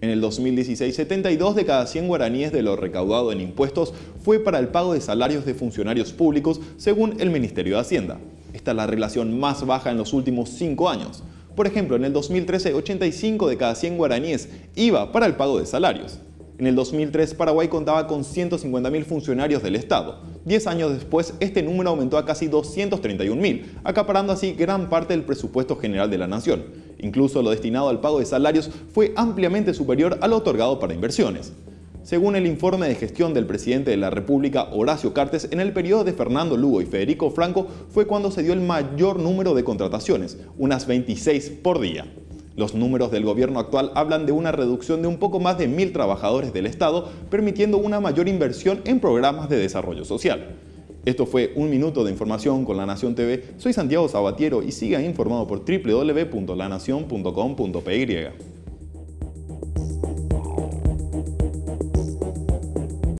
En el 2016, 72 de cada 100 guaraníes de lo recaudado en impuestos fue para el pago de salarios de funcionarios públicos, según el Ministerio de Hacienda. Esta es la relación más baja en los últimos 5 años. Por ejemplo, en el 2013, 85 de cada 100 guaraníes iba para el pago de salarios. En el 2003, Paraguay contaba con 150.000 funcionarios del Estado. 10 años después, este número aumentó a casi 231.000, acaparando así gran parte del presupuesto general de la nación. Incluso lo destinado al pago de salarios fue ampliamente superior a lo otorgado para inversiones. Según el informe de gestión del presidente de la República, Horacio Cartes, en el periodo de Fernando Lugo y Federico Franco fue cuando se dio el mayor número de contrataciones, unas 26 por día. Los números del gobierno actual hablan de una reducción de un poco más de mil trabajadores del Estado, permitiendo una mayor inversión en programas de desarrollo social. Esto fue Un Minuto de Información con La Nación TV. Soy Santiago Sabatiero y siga informado por www.lanacion.com.py.